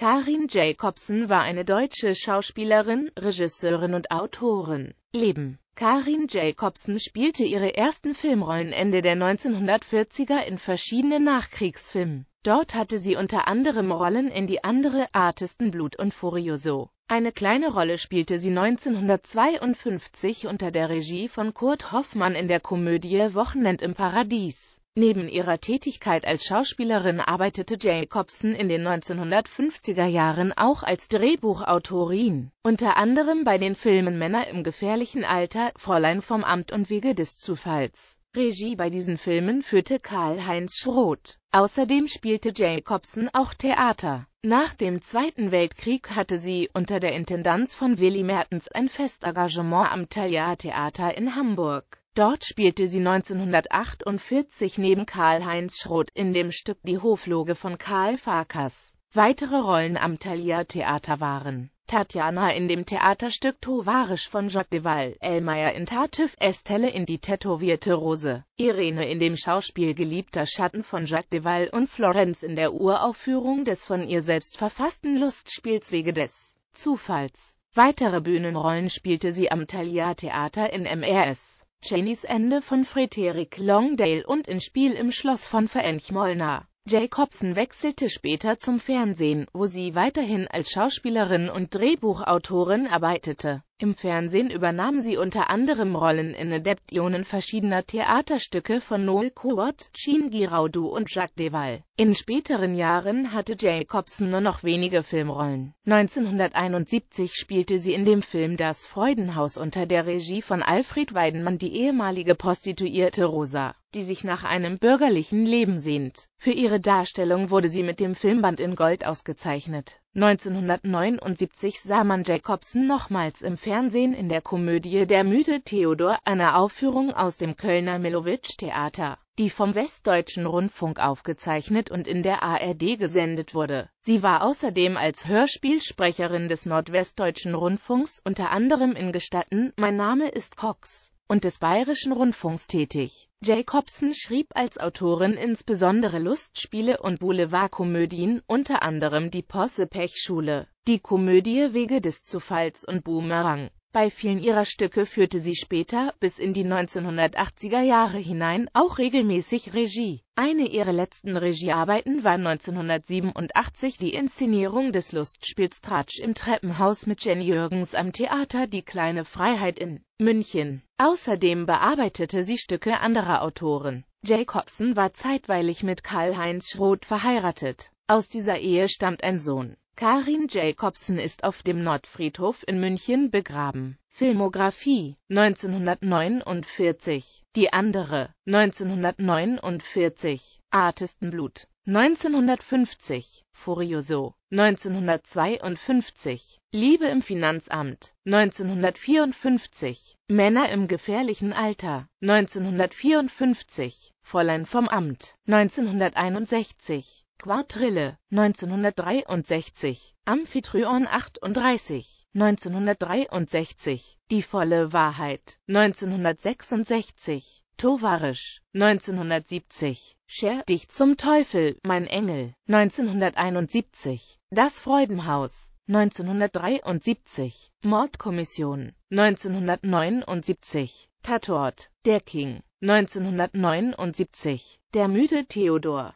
Karin Jacobsen war eine deutsche Schauspielerin, Regisseurin und Autorin. Leben Karin Jacobsen spielte ihre ersten Filmrollen Ende der 1940er in verschiedenen Nachkriegsfilmen. Dort hatte sie unter anderem Rollen in Die andere, Artisten Blut und Furioso. Eine kleine Rolle spielte sie 1952 unter der Regie von Kurt Hoffmann in der Komödie Wochenend im Paradies. Neben ihrer Tätigkeit als Schauspielerin arbeitete Jacobson in den 1950er Jahren auch als Drehbuchautorin, unter anderem bei den Filmen Männer im gefährlichen Alter, Fräulein vom Amt und Wege des Zufalls Regie bei diesen Filmen führte Karl-Heinz Schroth. Außerdem spielte Jacobsen auch Theater. Nach dem Zweiten Weltkrieg hatte sie unter der Intendanz von Willy Mertens ein Festengagement am Thalia Theater in Hamburg. Dort spielte sie 1948 neben Karl-Heinz Schroth in dem Stück Die Hofloge von Karl Farkas. Weitere Rollen am Thalia Theater waren Tatjana in dem Theaterstück Tovarisch von Jacques Deval, Elmeyer in Tartüff, Estelle in Die tätowierte Rose, Irene in dem Schauspiel Geliebter Schatten von Jacques Deval und Florenz in der Uraufführung des von ihr selbst verfassten Lustspiels Wege des Zufalls. Weitere Bühnenrollen spielte sie am Talia Theater in MRS, Janis Ende von Frederic Longdale und in Spiel im Schloss von Verenchmolna. Jacobsen wechselte später zum Fernsehen, wo sie weiterhin als Schauspielerin und Drehbuchautorin arbeitete. Im Fernsehen übernahm sie unter anderem Rollen in Adaptionen verschiedener Theaterstücke von Noel Coward, Jean Giraudoux und Jacques Deval. In späteren Jahren hatte Jacobsen nur noch wenige Filmrollen. 1971 spielte sie in dem Film Das Freudenhaus unter der Regie von Alfred Weidenmann die ehemalige Prostituierte Rosa die sich nach einem bürgerlichen Leben sehnt. Für ihre Darstellung wurde sie mit dem Filmband in Gold ausgezeichnet. 1979 sah man Jacobsen nochmals im Fernsehen in der Komödie Der müde Theodor, einer Aufführung aus dem Kölner Milowitsch-Theater, die vom Westdeutschen Rundfunk aufgezeichnet und in der ARD gesendet wurde. Sie war außerdem als Hörspielsprecherin des Nordwestdeutschen Rundfunks unter anderem in Gestatten, Mein Name ist Cox und des Bayerischen Rundfunks tätig. Jacobsen schrieb als Autorin insbesondere Lustspiele und Boulevardkomödien, unter anderem die posse Pechschule, die Komödie Wege des Zufalls und Boomerang. Bei vielen ihrer Stücke führte sie später, bis in die 1980er Jahre hinein, auch regelmäßig Regie. Eine ihrer letzten Regiearbeiten war 1987 die Inszenierung des Lustspiels Tratsch im Treppenhaus mit Jenny Jürgens am Theater Die kleine Freiheit in München. Außerdem bearbeitete sie Stücke anderer Autoren. Jacobson war zeitweilig mit Karl-Heinz Schroth verheiratet. Aus dieser Ehe stammt ein Sohn. Karin Jacobsen ist auf dem Nordfriedhof in München begraben. Filmografie 1949 Die andere 1949 Artistenblut 1950 Furioso 1952 Liebe im Finanzamt 1954 Männer im gefährlichen Alter 1954 Fräulein vom Amt 1961 Quartrille, 1963, Amphitryon 38 1963, Die volle Wahrheit 1966, Tovarisch 1970, Scher dich zum Teufel, mein Engel 1971, Das Freudenhaus 1973, Mordkommission 1979, Tatort, Der King 1979, Der müde Theodor